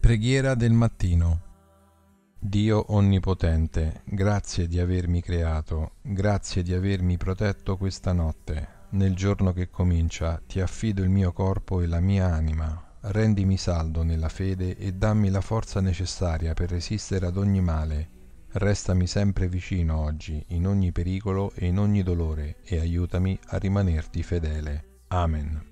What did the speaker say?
Preghiera del mattino. Dio Onnipotente, grazie di avermi creato, grazie di avermi protetto questa notte. Nel giorno che comincia ti affido il mio corpo e la mia anima. Rendimi saldo nella fede e dammi la forza necessaria per resistere ad ogni male. Restami sempre vicino oggi, in ogni pericolo e in ogni dolore, e aiutami a rimanerti fedele. Amen.